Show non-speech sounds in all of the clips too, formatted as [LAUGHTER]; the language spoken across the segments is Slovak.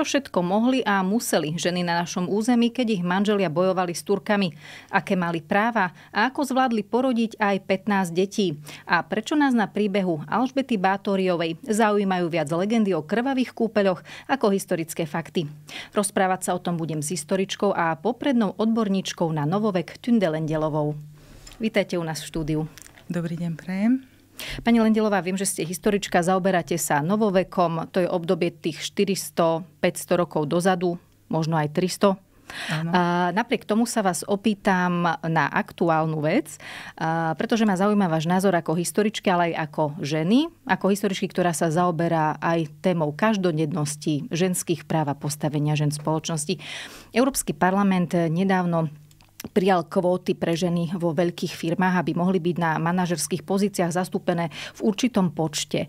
čo všetko mohli a museli ženy na našom území, keď ich manželia bojovali s Turkami, aké mali práva a ako zvládli porodiť aj 15 detí. A prečo nás na príbehu Alžbety Bátoriovej zaujímajú viac legendy o krvavých kúpeľoch ako historické fakty. Rozprávať sa o tom budem s historičkou a poprednou odborníčkou na novovek Tündelendelovou. Vítajte u nás v štúdiu. Dobrý deň, prejem. Pani Lendilová, viem, že ste historička, zaoberáte sa novovekom, to je obdobie tých 400-500 rokov dozadu, možno aj 300. A, Napriek tomu sa vás opýtam na aktuálnu vec, pretože ma zaujíma váš názor ako historičky, ale aj ako ženy, ako historičky, ktorá sa zaoberá aj témou každodennosti ženských práv a postavenia žen spoločnosti. Európsky parlament nedávno prijal kvóty pre ženy vo veľkých firmách, aby mohli byť na manažerských pozíciách zastúpené v určitom počte. E,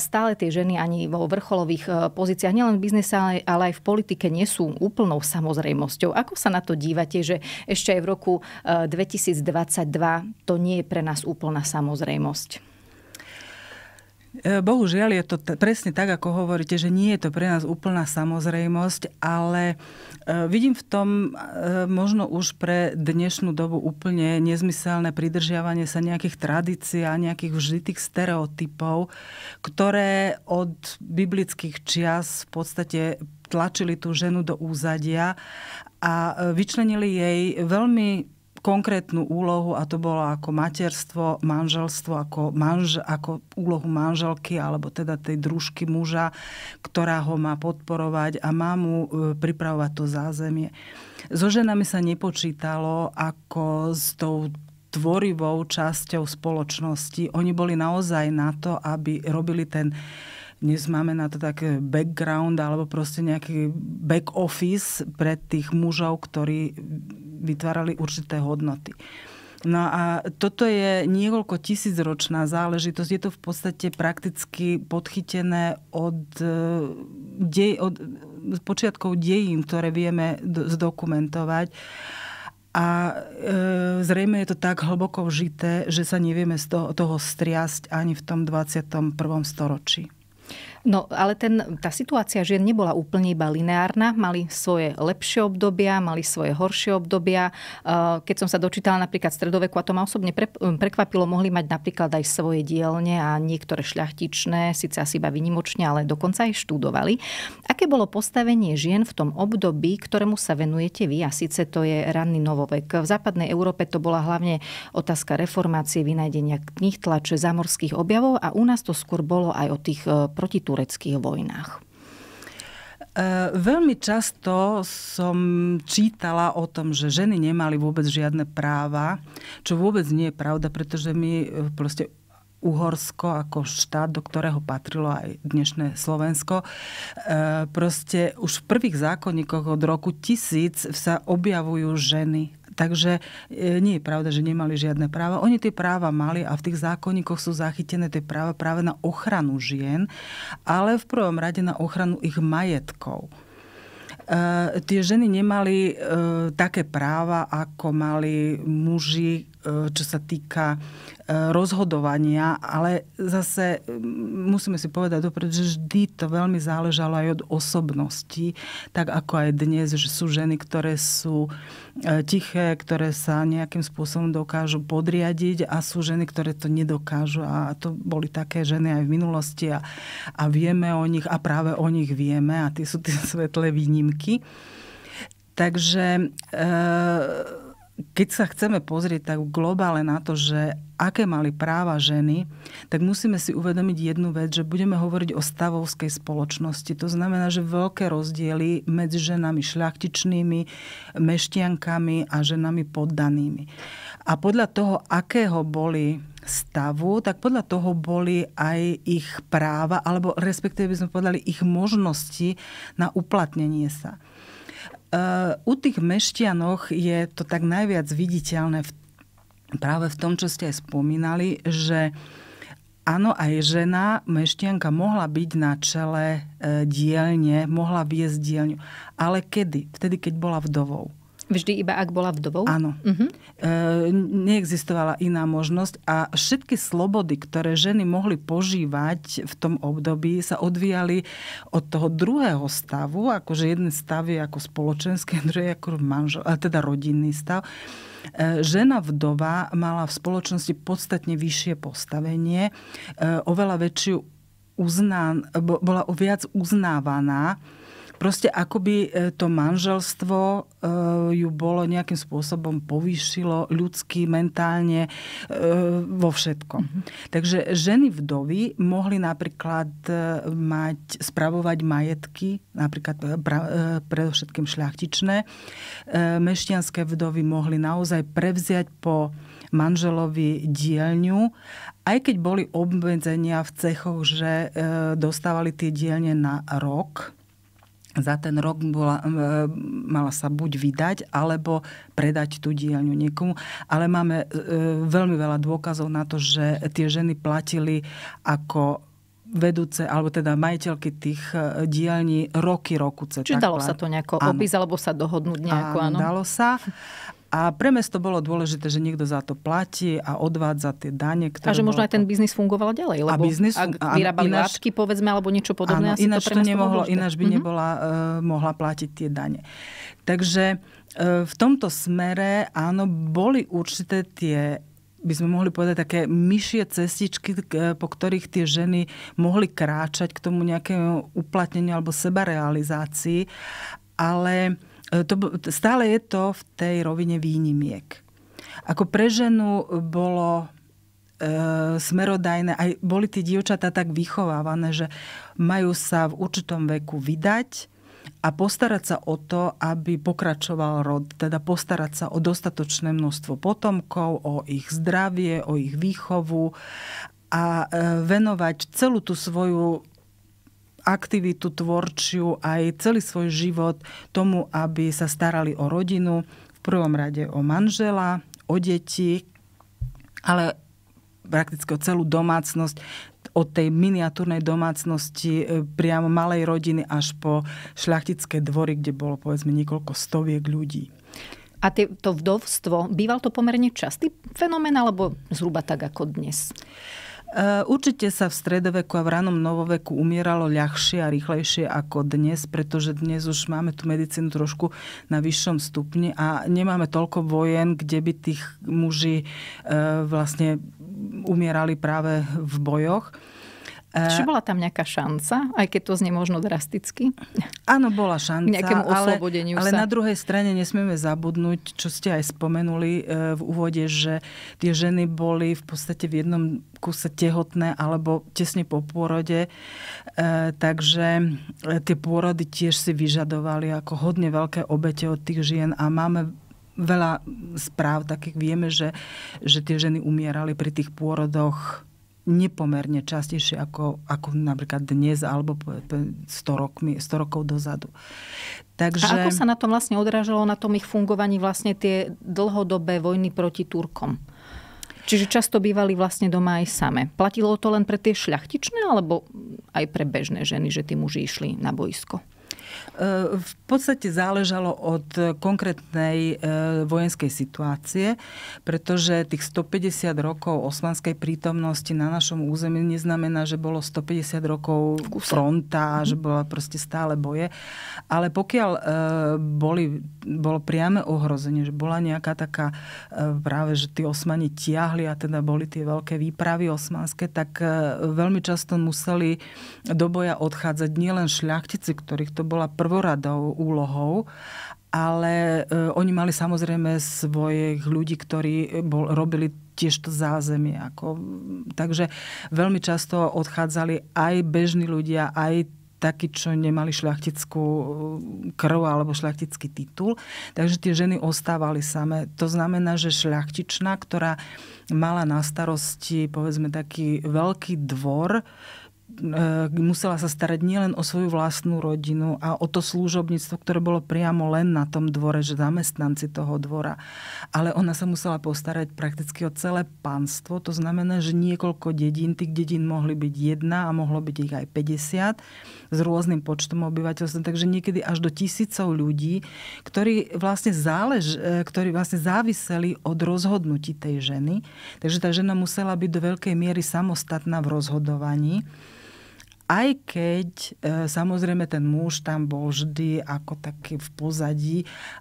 stále tie ženy ani vo vrcholových e, pozíciách, nielen v biznese, ale aj v politike nie sú úplnou samozrejmosťou. Ako sa na to dívate, že ešte aj v roku 2022 e, to nie je pre nás úplná samozrejmosť? Bohužiaľ je to t- presne tak, ako hovoríte, že nie je to pre nás úplná samozrejmosť, ale Eh, vidím v tom eh, možno už pre dnešnú dobu úplne nezmyselné pridržiavanie sa nejakých tradícií a nejakých vžitých stereotypov, ktoré od biblických čias v podstate tlačili tú ženu do úzadia a eh, vyčlenili jej veľmi konkrétnu úlohu a to bolo ako materstvo, manželstvo, ako, manž, ako úlohu manželky alebo teda tej družky muža, ktorá ho má podporovať a má mu e, pripravovať to zázemie. So ženami sa nepočítalo ako s tou tvorivou časťou spoločnosti. Oni boli naozaj na to, aby robili ten dnes máme na to také background alebo proste nejaký back office pre tých mužov, ktorí vytvárali určité hodnoty. No a toto je niekoľko tisícročná záležitosť. Je to v podstate prakticky podchytené od, e, de, od počiatkov dejín, ktoré vieme zdokumentovať. A e, zrejme je to tak hlboko vžité, že sa nevieme z toho, toho striasť ani v tom 21. storočí. No, ale ten, tá situácia žien nebola úplne iba lineárna. Mali svoje lepšie obdobia, mali svoje horšie obdobia. Uh, keď som sa dočítala napríklad stredoveku, a to ma osobne um, prekvapilo, mohli mať napríklad aj svoje dielne a niektoré šľachtičné, síce asi iba vynimočne, ale dokonca aj študovali. Aké bolo postavenie žien v tom období, ktorému sa venujete vy, a síce to je ranný novovek. V západnej Európe to bola hlavne otázka reformácie, vynajdenia knih tlače, zamorských objavov a u nás to skôr bolo aj o tých uh, protitúrach tureckých vojnách. E, veľmi často som čítala o tom, že ženy nemali vôbec žiadne práva, čo vôbec nie je pravda, pretože my e, proste Uhorsko ako štát, do ktorého patrilo aj dnešné Slovensko. E, proste už v prvých zákonníkoch od roku tisíc sa objavujú ženy Takže e, nie je pravda, že nemali žiadne práva. Oni tie práva mali a v tých zákonníkoch sú zachytené tie práva práve na ochranu žien, ale v prvom rade na ochranu ich majetkov. E, tie ženy nemali e, také práva, ako mali muži, E, čo sa týka e, rozhodovania, ale zase mm, musíme si povedať dopredu, že vždy to veľmi záležalo aj od osobnosti, tak ako aj dnes, že sú ženy, ktoré sú e, tiché, ktoré sa nejakým spôsobom dokážu podriadiť a sú ženy, ktoré to nedokážu a to boli také ženy aj v minulosti a, a vieme o nich a práve o nich vieme a tie sú tie [LAUGHS] svetlé výnimky. Takže e, keď sa chceme pozrieť tak globále na to, že aké mali práva ženy, tak musíme si uvedomiť jednu vec, že budeme hovoriť o stavovskej spoločnosti. To znamená, že veľké rozdiely medzi ženami šľachtičnými, meštiankami a ženami poddanými. A podľa toho, akého boli stavu, tak podľa toho boli aj ich práva, alebo respektíve by sme povedali ich možnosti na uplatnenie sa. Eh, u tých mešťanoch je to tak najviac viditeľné v, práve v tom, čo ste aj spomínali, že áno, aj žena, mešťanka mohla byť na čele e, dielne, mohla viesť dielňu. Ale kedy? Vtedy, keď bola vdovou. Vždy iba ak bola vdovou? Áno. Uh-huh. E, neexistovala iná možnosť a všetky slobody, ktoré ženy mohli požívať v tom období, sa odvíjali od toho druhého stavu, akože jeden stav je ako spoločenský, [LAUGHS] druhý ako manžel, teda rodinný stav. E, žena vdova mala v spoločnosti podstatne vyššie postavenie, e, oveľa väčšiu uznán, bola viac uznávaná Proste akoby e, to manželstvo e, ju bolo nejakým spôsobom povýšilo ľudsky, mentálne, e, vo všetkom. Mm-hmm. Takže ženy vdovy mohli napríklad mať, spravovať majetky, napríklad pra, predovšetkým šľachtičné. Mešťanské vdovy mohli naozaj prevziať po manželovi dielňu, aj keď boli obmedzenia v cechoch, že dostávali tie dielne na rok, za ten rok bola, e, mala sa buď vydať, alebo predať tú dielňu niekomu. Ale máme e, veľmi veľa dôkazov na to, že tie ženy platili ako vedúce, alebo teda majiteľky tých e, dielní roky, roku Čiže dalo plat. sa to nejako áno. opísť, alebo sa dohodnúť nejako, áno? dalo sa. A pre mesto bolo dôležité, že niekto za to platí a odvádza tie dane. Ktoré a že možno aj ten biznis fungoval ďalej, lebo a biznis, ak vyrábali ináč, látky, povedzme, alebo niečo podobné. Áno, ináč, to, to nemohlo, ináč by mm-hmm. nebola, uh, mohla platiť tie dane. Takže uh, v tomto smere, áno, boli určité tie by sme mohli povedať také myšie cestičky, e, po ktorých tie ženy mohli kráčať k tomu nejakému uplatneniu alebo sebarealizácii. Ale E, to, stále je to v tej rovine výnimiek. Ako pre ženu bolo e, smerodajné, aj boli tí dievčatá tak vychovávané, že majú sa v určitom veku vydať a postarať sa o to, aby pokračoval rod, teda postarať sa o dostatočné množstvo potomkov, o ich zdravie, o ich výchovu a e, venovať celú tú svoju aktivitu tvorčiu, aj celý svoj život tomu, aby sa starali o rodinu, v prvom rade o manžela, o deti, ale prakticky o celú domácnosť, od tej miniatúrnej domácnosti e, priamo malej rodiny až po šľachtické dvory, kde bolo povedzme niekoľko stoviek ľudí. A to vdovstvo, býval to pomerne častý fenomén, alebo zhruba tak ako dnes? Eh, určite sa v stredoveku a v ranom novoveku umieralo ľahšie a rýchlejšie ako dnes, pretože dnes už máme tú medicínu trošku na vyššom stupni a nemáme toľko vojen, kde by tých muži eh, vlastne umierali práve v bojoch. Čiže bola tam nejaká šanca, aj keď to znie možno drasticky? Áno, bola šanca, Nejakému oslobodeniu ale, ale sa. na druhej strane nesmieme zabudnúť, čo ste aj spomenuli e, v úvode, že tie ženy boli v podstate v jednom kuse tehotné alebo tesne po pôrode, e, takže e, tie pôrody tiež si vyžadovali ako hodne veľké obete od tých žien a máme veľa správ takých, vieme, že, že tie ženy umierali pri tých pôrodoch nepomerne častejšie ako, ako napríklad dnes alebo 100, rokmi, 100 rokov dozadu. Takže... A ako sa na tom vlastne odrážalo, na tom ich fungovaní vlastne tie dlhodobé vojny proti Turkom? Čiže často bývali vlastne doma aj same. Platilo to len pre tie šľachtičné alebo aj pre bežné ženy, že tí muži išli na boisko? E, v podstate záležalo od konkrétnej e, vojenskej situácie, pretože tých 150 rokov osmanskej prítomnosti na našom území neznamená, že bolo 150 rokov fronta, že mhm. bola proste stále boje. Ale pokiaľ e, boli, bolo priame ohrozenie, že bola nejaká taká práve, že tí osmani tiahli a teda boli tie veľké výpravy osmanské, tak veľmi často museli do boja odchádzať nielen šľachtici, ktorých to bolo bola prvoradou úlohou, ale e, oni mali samozrejme svojich ľudí, ktorí e, bol, robili tiež to zázemie. Ako, takže veľmi často odchádzali aj bežní ľudia, aj takí, čo nemali šľachtickú e, krv alebo šľachtický titul. Takže tie ženy ostávali same. To znamená, že šľachtičná, ktorá mala na starosti povedzme taký veľký dvor, E, musela sa starať nielen o svoju vlastnú rodinu a o to služobníctvo, ktoré bolo priamo len na tom dvore, že zamestnanci toho dvora, ale ona sa musela postarať prakticky o celé panstvo, to znamená, že niekoľko dedín, tých dedín mohli byť jedna a mohlo byť ich aj 50 s rôznym počtom obyvateľstva, takže niekedy až do tisícov ľudí, ktorí vlastne, zálež, e, ktorí vlastne záviseli od rozhodnutí tej ženy. Takže tá žena musela byť do veľkej miery samostatná v rozhodovaní. Aj keď e, samozrejme ten muž tam bol vždy ako taký v pozadí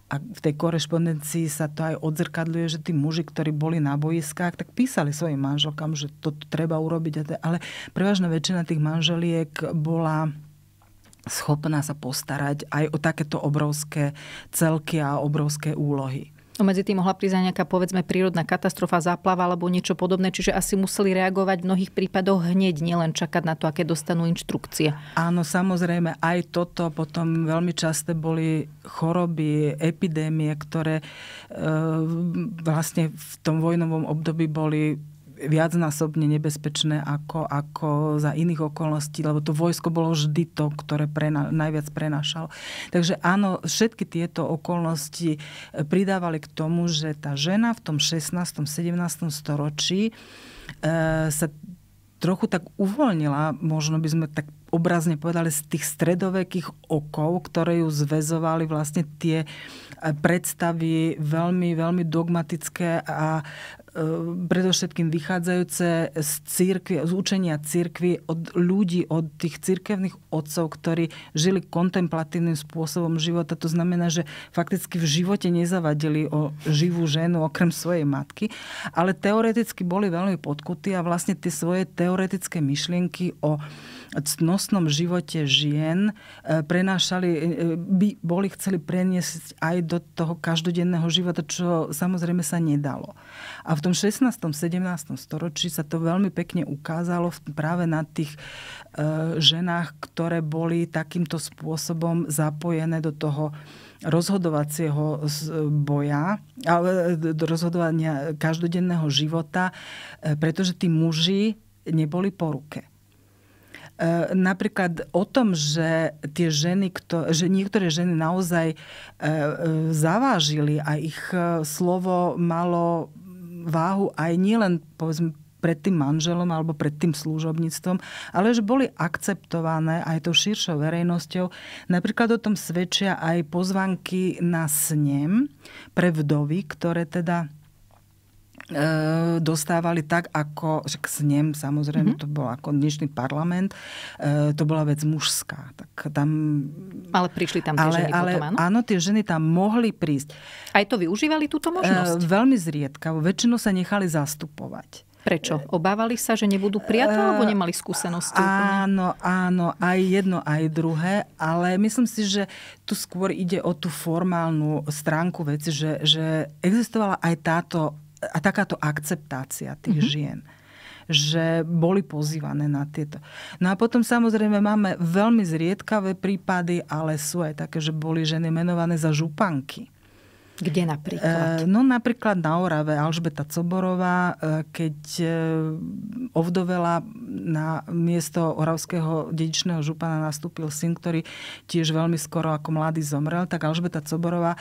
a v tej korešpondencii sa to aj odzrkadľuje, že tí muži, ktorí boli na boiskách, tak písali svojim manželkám, že to treba urobiť. Ale prevažná väčšina tých manželiek bola schopná sa postarať aj o takéto obrovské celky a obrovské úlohy. No medzi tým mohla prísť aj nejaká, povedzme, prírodná katastrofa, záplava alebo niečo podobné, čiže asi museli reagovať v mnohých prípadoch hneď, nielen čakať na to, aké dostanú inštrukcie. Áno, samozrejme, aj toto potom veľmi časté boli choroby, epidémie, ktoré e, vlastne v tom vojnovom období boli viacnásobne nebezpečné ako, ako za iných okolností, lebo to vojsko bolo vždy to, ktoré prena, najviac prenášalo. Takže áno, všetky tieto okolnosti e, pridávali k tomu, že tá žena v tom 16. 17. storočí e, sa trochu tak uvoľnila, možno by sme tak obrazne povedali, z tých stredovekých okov, ktoré ju zväzovali vlastne tie e, predstavy veľmi, veľmi dogmatické a Eh, predovšetkým vychádzajúce z, církvi, z učenia církvy od ľudí, od tých církevných otcov, ktorí žili kontemplatívnym spôsobom života. To znamená, že fakticky v živote nezavadili o živú ženu okrem svojej matky, ale teoreticky boli veľmi podkutí a vlastne tie svoje teoretické myšlienky o cnostnom živote žien e, prenášali, e, e, by boli chceli preniesť aj do toho každodenného života, čo samozrejme sa nedalo. A v tom 16. 17. storočí sa to veľmi pekne ukázalo práve na tých ženách, ktoré boli takýmto spôsobom zapojené do toho rozhodovacieho boja, ale do rozhodovania každodenného života, pretože tí muži neboli po ruke. E, napríklad o tom, že tie ženy, kto, že niektoré ženy naozaj e, e, zavážili a ich slovo malo váhu aj nielen povedzme pred tým manželom alebo pred tým služobníctvom, ale že boli akceptované aj tou širšou verejnosťou. Napríklad o tom svedčia aj pozvanky na snem pre vdovy, ktoré teda E, dostávali tak, ako však ním samozrejme, mm-hmm. to bol ako dnešný parlament, e, to bola vec mužská. Tak tam, ale prišli tam tie ale, ženy ale, potom, áno? Áno, tie ženy tam mohli prísť. Aj to využívali túto e, možnosť? E, veľmi zriedka. Väčšinou sa nechali zastupovať. Prečo? E, Obávali sa, že nebudú prijaté, alebo nemali skúsenosti? Áno, áno, aj jedno, aj druhé, ale myslím si, že tu skôr ide o tú formálnu stránku veci, že, že existovala aj táto a takáto akceptácia tých mm-hmm. žien že boli pozývané na tieto. No a potom samozrejme máme veľmi zriedkavé prípady, ale sú aj také, že boli ženy menované za županky. Kde napríklad? Eh, no napríklad na Orave Alžbeta Coborová, eh, keď eh, ovdovela na miesto oravského dedičného župana nastúpil syn, ktorý tiež veľmi skoro ako mladý zomrel, tak Alžbeta Coborová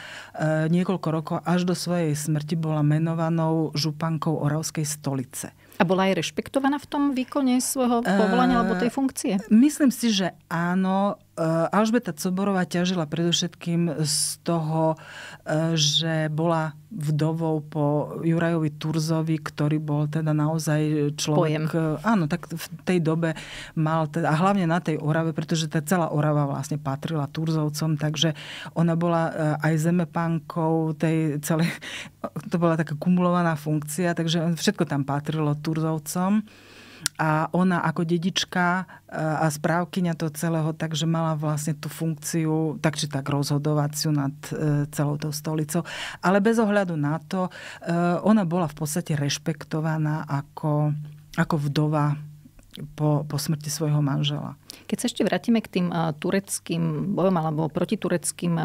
niekoľko rokov až do svojej smrti bola menovanou župankou oravskej stolice. A bola aj rešpektovaná v tom výkone svojho povolania uh, alebo tej funkcie? Myslím si, že áno. Eh, Alžbeta Coborová ťažila predovšetkým z toho, eh, že bola vdovou po Jurajovi Turzovi, ktorý bol teda naozaj človek... Pojem. Áno, tak v tej dobe mal, teda, a hlavne na tej Orave, pretože tá celá Orava vlastne patrila Turzovcom, takže ona bola eh, aj zemepankou tej celej... [LAUGHS] To bola taká kumulovaná funkcia, takže všetko tam patrilo Turzovcom a ona ako dedička e, a správkyňa toho celého, takže mala vlastne tú funkciu, tak či tak rozhodovaciu nad e, celou tou stolicou. Ale bez ohľadu na to, e, ona bola v podstate rešpektovaná ako, ako vdova po, po smrti svojho manžela. Keď sa ešte vrátime k tým tureckým bojom alebo protitureckým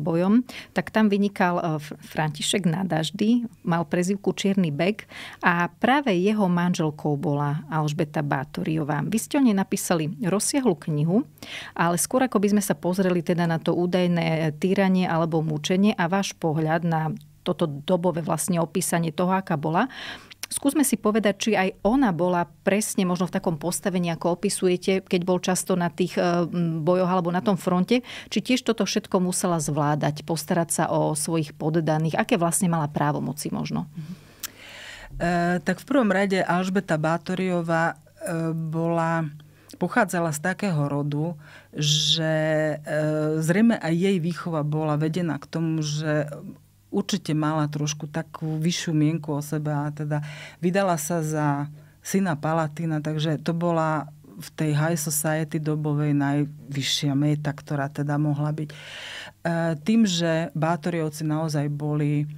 bojom, tak tam vynikal František Nadaždy, mal prezivku Čierny bek a práve jeho manželkou bola Alžbeta Bátoriová. Vy ste o nej napísali rozsiahlu knihu, ale skôr ako by sme sa pozreli teda na to údajné týranie alebo mučenie a váš pohľad na toto dobové vlastne opísanie toho, aká bola, Skúsme si povedať, či aj ona bola presne možno v takom postavení, ako opisujete, keď bol často na tých eh, bojoch alebo na tom fronte, či tiež toto všetko musela zvládať, postarať sa o svojich poddaných, aké vlastne mala právomoci možno? E, tak v prvom rade Alžbeta Bátoriová e, bola pochádzala z takého rodu, že zrejme aj jej výchova bola vedená k tomu, že určite mala trošku takú vyššiu mienku o sebe a teda vydala sa za syna Palatina, takže to bola v tej high society dobovej najvyššia meta, ktorá teda mohla byť. E, tým, že Bátoriovci naozaj boli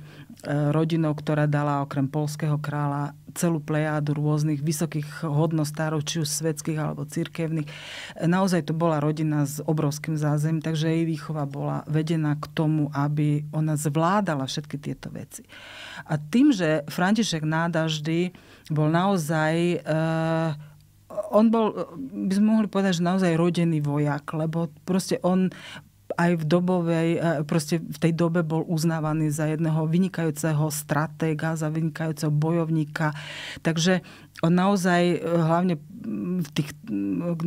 E, rodinou, ktorá dala okrem polského kráľa celú plejádu rôznych vysokých hodnostárov, či už svetských alebo cirkevných. E, naozaj to bola rodina s obrovským zázemím, takže jej výchova bola vedená k tomu, aby ona zvládala všetky tieto veci. A tým, že František Nádaždy bol naozaj... E, on bol, e, by sme mohli povedať, že naozaj rodený vojak, lebo proste on aj v dobovej, e, proste v tej dobe bol uznávaný za jedného vynikajúceho stratéga, za vynikajúceho bojovníka. Takže on naozaj, e, hlavne v tých,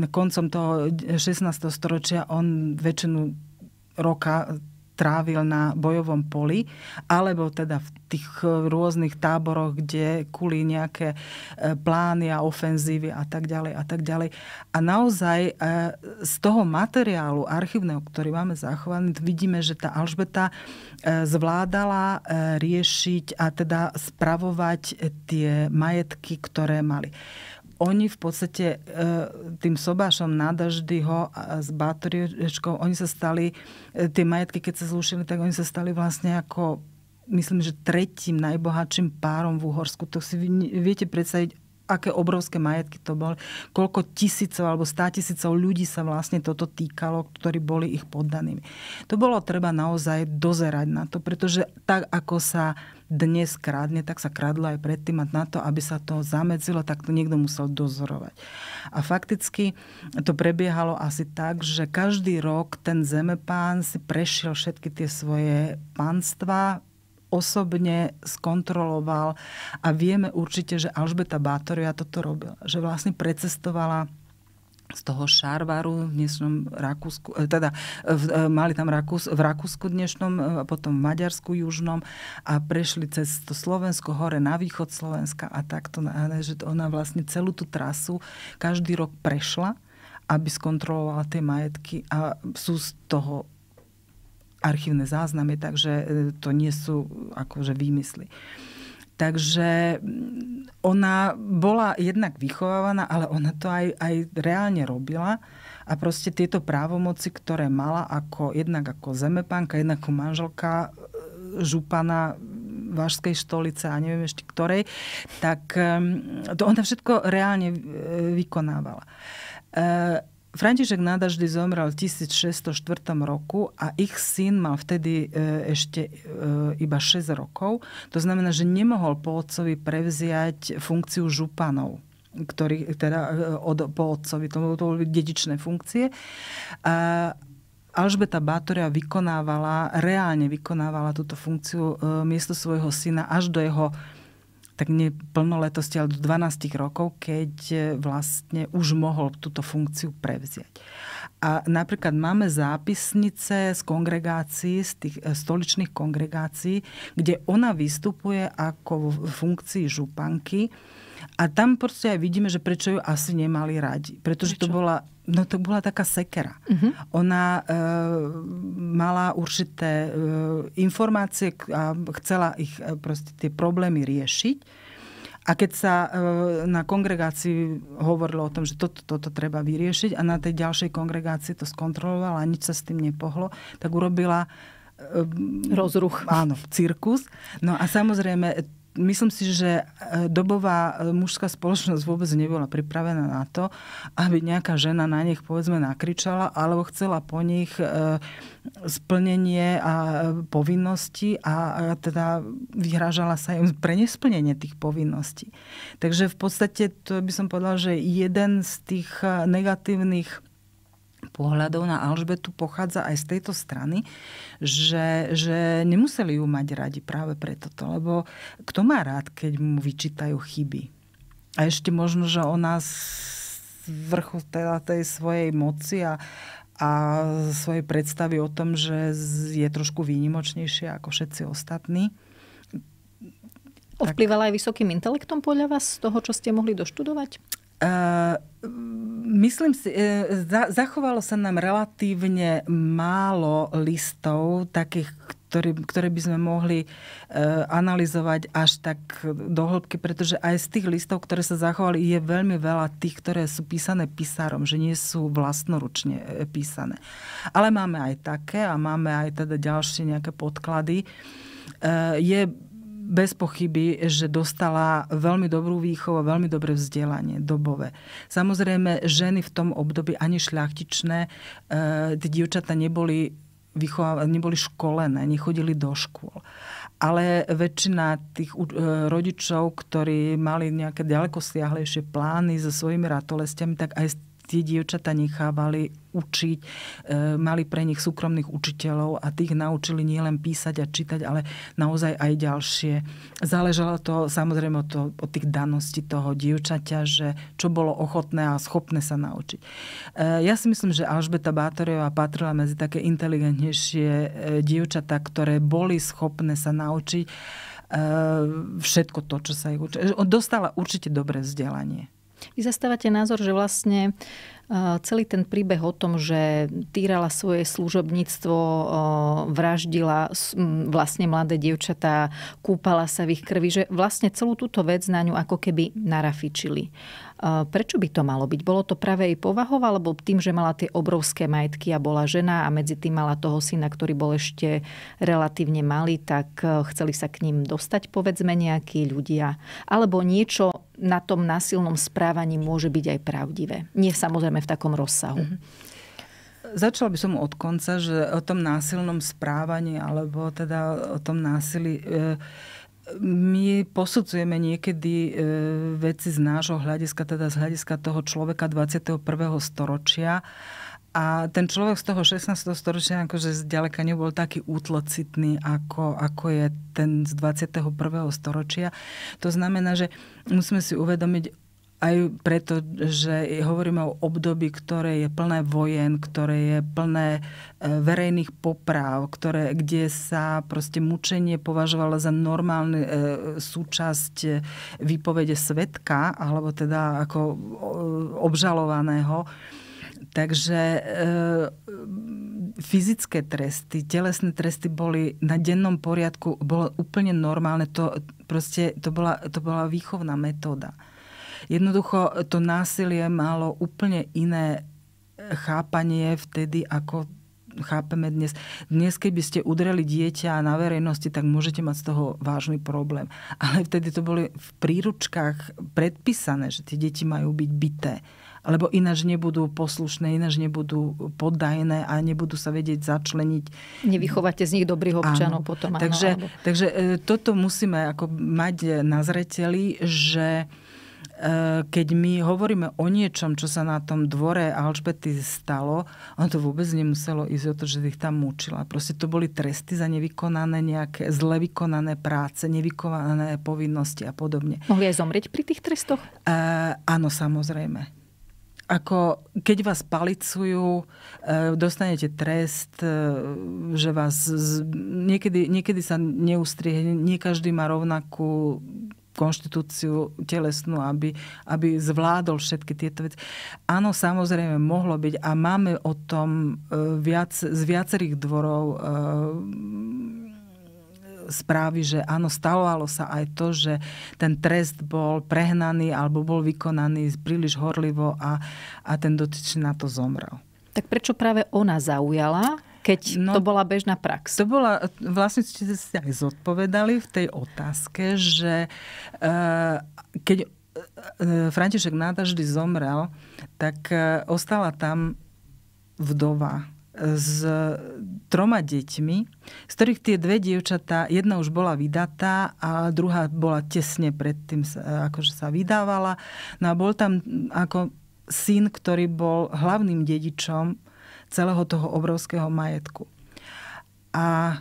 koncom toho e, 16. storočia, on väčšinu roka strávil na bojovom poli, alebo teda v tých eh, rôznych táboroch, kde kuli nejaké eh, plány a ofenzívy a tak ďalej a tak ďalej. A naozaj eh, z toho materiálu archívneho, ktorý máme zachovaný, vidíme, že tá Alžbeta zvládala riešiť a teda spravovať tie majetky, ktoré mali oni v podstate e, tým sobášom nadaždy ho a s Bátoriečkou, oni sa stali, e, tie majetky, keď sa zlušili, tak oni sa stali vlastne ako myslím, že tretím najbohatším párom v Uhorsku. To si viete predstaviť, aké obrovské majetky to boli, koľko tisícov alebo stá tisícov ľudí sa vlastne toto týkalo, ktorí boli ich poddanými. To bolo treba naozaj dozerať na to, pretože tak ako sa dnes krádne, tak sa kradlo aj predtým a na to, aby sa to zamedzilo, tak to niekto musel dozorovať. A fakticky to prebiehalo asi tak, že každý rok ten zemepán si prešiel všetky tie svoje panstva osobne skontroloval a vieme určite, že Alžbeta Bátoria toto robila, že vlastne precestovala z toho Šarvaru v dnešnom Rakúsku, e, teda e, v, e, mali tam Rakús, v Rakúsku dnešnom, a potom v Maďarsku južnom a prešli cez to Slovensko hore na východ Slovenska a takto, že ona vlastne celú tú trasu každý rok prešla aby skontrolovala tie majetky a sú z toho archívne záznamy, takže e, to nie sú akože výmysly. Takže mm, ona bola jednak vychovávaná, ale ona to aj, aj reálne robila a proste tieto právomoci, ktoré mala ako, jednak ako zemepánka, jednak ako manželka e, župana Vážskej štolice a neviem ešte ktorej, tak to ona všetko reálne e, vykonávala. František Nadaždy zomrel v 1604 roku a ich syn mal vtedy e, ešte e, iba 6 rokov. To znamená, že nemohol po otcovi prevziať funkciu županov ktorý, teda e, od, po otcovi, to, to boli dedičné funkcie. A, Alžbeta Bátoria vykonávala, reálne vykonávala túto funkciu miesto svojho syna až do jeho tak nie plnoletosti, ale do 12 rokov, keď e, vlastne už mohol túto funkciu prevziať. A napríklad máme zápisnice z kongregácií, z tých e, stoličných kongregácií, kde ona vystupuje ako v funkcii županky a tam proste aj vidíme, že prečo ju asi nemali radi. Pretože prečo? to bola No to bola taká sekera. Uh-huh. Ona e, mala určité e, informácie a chcela ich e, proste tie problémy riešiť. A keď sa e, na kongregácii hovorilo o tom, že toto, toto treba vyriešiť a na tej ďalšej kongregácii to skontrolovala a nič sa s tým nepohlo, tak urobila e, rozruch. Áno, cirkus. No a samozrejme myslím si, že e, dobová e, mužská spoločnosť vôbec nebola pripravená na to, aby nejaká žena na nich povedzme nakričala alebo chcela po nich e, splnenie a povinnosti a teda vyhrážala sa im pre nesplnenie tých povinností. Takže v podstate to by som povedala, že jeden z tých negatívnych pohľadov na Alžbetu pochádza aj z tejto strany, že, že nemuseli ju mať radi práve preto, lebo kto má rád, keď mu vyčítajú chyby? A ešte možno, že ona z vrchu teda tej svojej moci a, a svojej predstavy o tom, že je trošku výnimočnejšia ako všetci ostatní. Ovplyvala aj vysokým intelektom podľa vás z toho, čo ste mohli doštudovať? Uh, Myslím si, e, za, zachovalo sa nám relatívne málo listov, takých, ktorý, ktoré by sme mohli e, analyzovať až tak do hĺbky, pretože aj z tých listov, ktoré sa zachovali, je veľmi veľa tých, ktoré sú písané písarom, že nie sú vlastnoručne e, písané. Ale máme aj také a máme aj teda ďalšie nejaké podklady. E, je bez pochyby, že dostala veľmi dobrú výchovu, a veľmi dobré vzdelanie dobové. Samozrejme, ženy v tom období ani šľachtičné, e, tie dievčatá neboli neboli školené, nechodili do škôl. Ale väčšina tých e, rodičov, ktorí mali nejaké ďaleko siahlejšie plány so svojimi ratolestiami, tak aj tie dievčata nechávali učiť. E, mali pre nich súkromných učiteľov a tých naučili nielen písať a čítať, ale naozaj aj ďalšie. Záležalo to samozrejme to, od tých daností toho dievčaťa, že čo bolo ochotné a schopné sa naučiť. E, ja si myslím, že Alžbeta Bátorová patrila medzi také inteligentnejšie e, dievčatá, ktoré boli schopné sa naučiť všetko to, čo sa ich učí. Dostala určite dobré vzdelanie. Vy zastávate názor, že vlastne Celý ten príbeh o tom, že týrala svoje služobníctvo, vraždila vlastne mladé dievčatá, kúpala sa v ich krvi, že vlastne celú túto vec na ňu ako keby narafičili. Prečo by to malo byť? Bolo to práve jej povahov, alebo tým, že mala tie obrovské majetky a bola žena a medzi tým mala toho syna, ktorý bol ešte relatívne malý, tak e, chceli sa k ním dostať povedzme nejakí ľudia. Alebo niečo na tom násilnom správaní môže byť aj pravdivé. Nie samozrejme v takom rozsahu. Mm-hmm. Začala by som od konca, že o tom násilnom správaní alebo teda o tom násilí e, my posudzujeme niekedy e, veci z nášho hľadiska, teda z hľadiska toho človeka 21. storočia a ten človek z toho 16. storočia akože zďaleka nebol taký útlocitný, ako, ako je ten z 21. storočia. To znamená, že musíme si uvedomiť aj preto, že hovoríme o období, ktoré je plné vojen, ktoré je plné e, verejných popráv, ktoré, kde sa proste mučenie považovalo za normálnu e, súčasť e, výpovede svetka, alebo teda ako obžalovaného. E, Takže e, fyzické tresty, telesné tresty boli na dennom poriadku, bolo úplne normálne. To, proste, to, bola, to bola výchovná metóda. Jednoducho to násilie malo úplne iné e, chápanie vtedy, ako chápeme dnes. Dnes, keby ste udreli dieťa na verejnosti, tak môžete mať z toho vážny problém. Ale vtedy to boli v príručkách predpísané, že tie deti majú byť bité lebo ináč nebudú poslušné, ináč nebudú poddajné a nebudú sa vedieť začleniť. Nevychovate z nich dobrých občanov áno. potom. Áno, takže, alebo... takže e, toto musíme ako mať e, na zreteli, že e, keď my hovoríme o niečom, čo sa na tom dvore Alžbety stalo, ono to vôbec nemuselo ísť o to, že ich tam mučila. Proste to boli tresty za nevykonané nejaké zle vykonané práce, nevykonané povinnosti a podobne. Mohli aj zomrieť pri tých trestoch? E, áno, samozrejme ako keď vás palicujú, eh, dostanete trest, eh, že vás niekedy, niekedy sa neustrihne, nie každý má rovnakú konštitúciu telesnú, aby, aby zvládol všetky tieto veci. Áno, samozrejme, mohlo byť a máme o tom eh, viac, z viacerých dvorov správy, že áno, stalovalo sa aj to, že ten trest bol prehnaný alebo bol vykonaný príliš horlivo a, a ten dotyčný na to zomrel. Tak prečo práve ona zaujala? keď no, to bola bežná prax? To bola, vlastne ste sa aj zodpovedali v tej otázke, že e, keď e, František Nádaždy zomrel, tak e, ostala tam vdova s troma deťmi, z ktorých tie dve dievčatá, jedna už bola vydatá a druhá bola tesne predtým, akože sa vydávala. No a bol tam mm, ako syn, ktorý bol hlavným dedičom celého toho obrovského majetku. A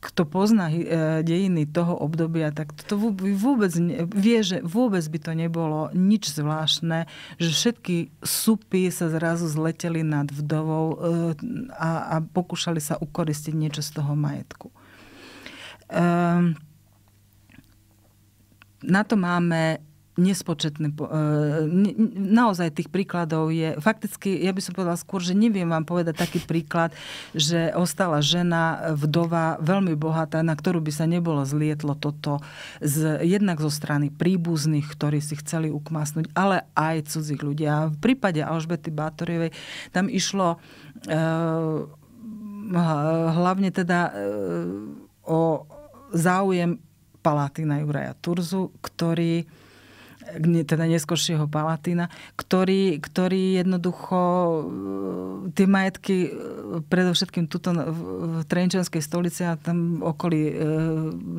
kto pozná eh, dejiny toho obdobia, tak to vôbec ne, vie, že vôbec by to nebolo nič zvláštne, že všetky supy sa zrazu zleteli nad vdovou eh, a, a pokúšali sa ukoristiť niečo z toho majetku. Ehm, na to máme nespočetné, e, naozaj tých príkladov je, fakticky, ja by som povedala skôr, že neviem vám povedať taký príklad, že ostala žena, vdova, veľmi bohatá, na ktorú by sa nebolo zlietlo toto, z, jednak zo strany príbuzných, ktorí si chceli ukmasnúť, ale aj cudzích ľudí. A v prípade Alžbety Bátorievej tam išlo e, hlavne teda e, o záujem Palatina Juraja Turzu, ktorý teda neskôršieho Palatína, ktorý, ktorý jednoducho e, tie majetky e, predovšetkým tuto v Trenčanskej stolici a tam okolí e,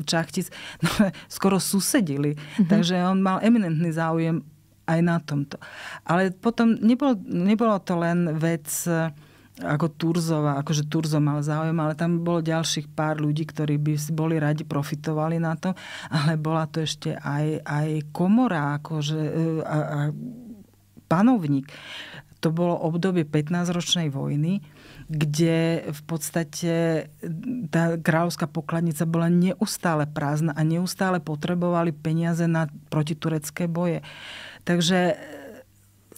Čachtic no, [LAUGHS] skoro susedili. Mm-hmm. Takže on mal eminentný záujem aj na tomto. Ale potom nebolo, nebolo to len vec ako Turzova, akože Turzo mal záujem, ale tam bolo ďalších pár ľudí, ktorí by si boli radi, profitovali na to, ale bola to ešte aj, aj komora, akože e, a, a panovník. To bolo obdobie 15-ročnej vojny, kde v podstate tá kráľovská pokladnica bola neustále prázdna a neustále potrebovali peniaze na protiturecké boje. Takže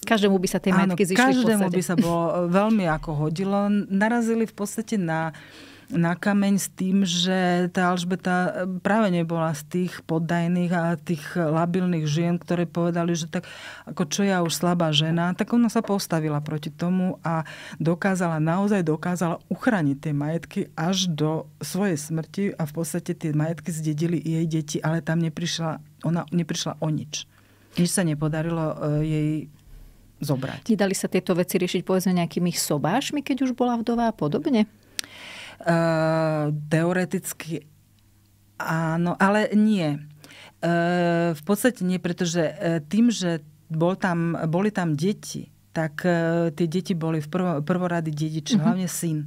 Každému by sa tie majetky zišli Každému by sa bolo e, veľmi ako hodilo. Narazili v podstate na na kameň s tým, že tá Alžbeta e, práve nebola z tých poddajných a tých labilných žien, ktoré povedali, že tak ako čo ja už slabá žena, tak ona sa postavila proti tomu a dokázala, naozaj dokázala uchraniť tie majetky až do svojej smrti a v podstate tie majetky zdedili jej deti, ale tam neprišla, ona neprišla o nič. Nič sa nepodarilo e, jej zobrať. Nedali sa tieto veci riešiť povedzme nejakými sobášmi, keď už bola vdova a podobne? Uh, teoreticky áno, ale nie. Uh, v podstate nie, pretože eh, tým, že bol tam, boli tam deti, tak uh, tie deti boli v prvo, prvorady dediči, uh-huh. Mhm. hlavne syn.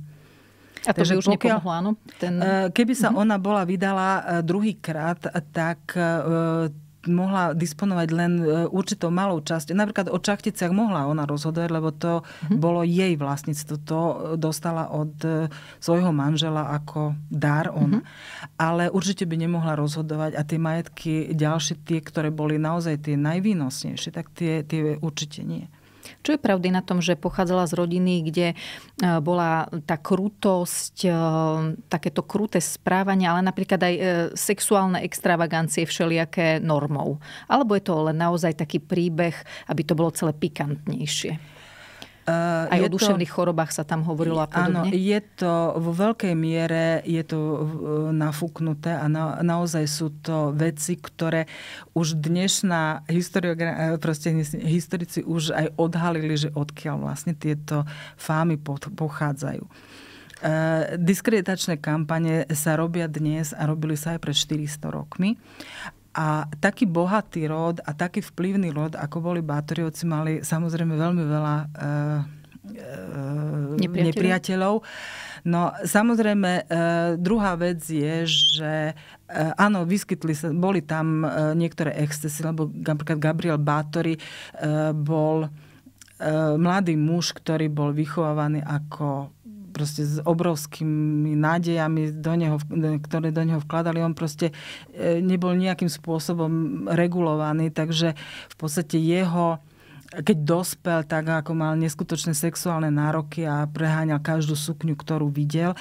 A to Takže by už pokiaľ, nepomohlo, áno? Ten... Uh, Keby sa uh-huh. ona bola vydala druhýkrát, tak uh, mohla disponovať len e, určitou malou časť. Napríklad o čachticiach mohla ona rozhodovať, lebo to mm-hmm. bolo jej vlastníctvo. To e, dostala od e, svojho manžela ako dar on, Mm-hmm. Ale určite by nemohla rozhodovať a tie majetky ďalšie, tie, ktoré boli naozaj tie najvýnosnejšie, tak tie, tie určite nie. Čo je pravdy na tom, že pochádzala z rodiny, kde e, bola tá krutosť, e, takéto kruté správanie, ale napríklad aj e, sexuálne extravagancie všelijaké normou? Alebo je to len naozaj taký príbeh, aby to bolo celé pikantnejšie? Uh, Aj o duševných to, chorobách sa tam hovorilo a podobne? Áno, je to vo veľkej miere je to eh, nafúknuté a na, naozaj sú to veci, ktoré už dnešná eh, proste historici už aj odhalili, že odkiaľ vlastne tieto fámy pochádzajú. Uh, diskreditačné kampane sa robia dnes a robili sa aj pred 400 rokmi a taký bohatý rod a taký vplyvný rod, ako boli Bátoriovci, mali samozrejme veľmi veľa e, e, nepriateľov. nepriateľov. No samozrejme, e, druhá vec je, že áno, vyskytli sa, boli tam niektoré excesy, lebo napríklad Gabriel Bátori bol mladý muž, ktorý bol vychovávaný ako proste s obrovskými nádejami, do neho, ktoré do neho vkladali. On proste e, nebol nejakým spôsobom regulovaný, takže v podstate jeho keď dospel, tak ako mal neskutočné sexuálne nároky a preháňal každú sukňu, ktorú videl,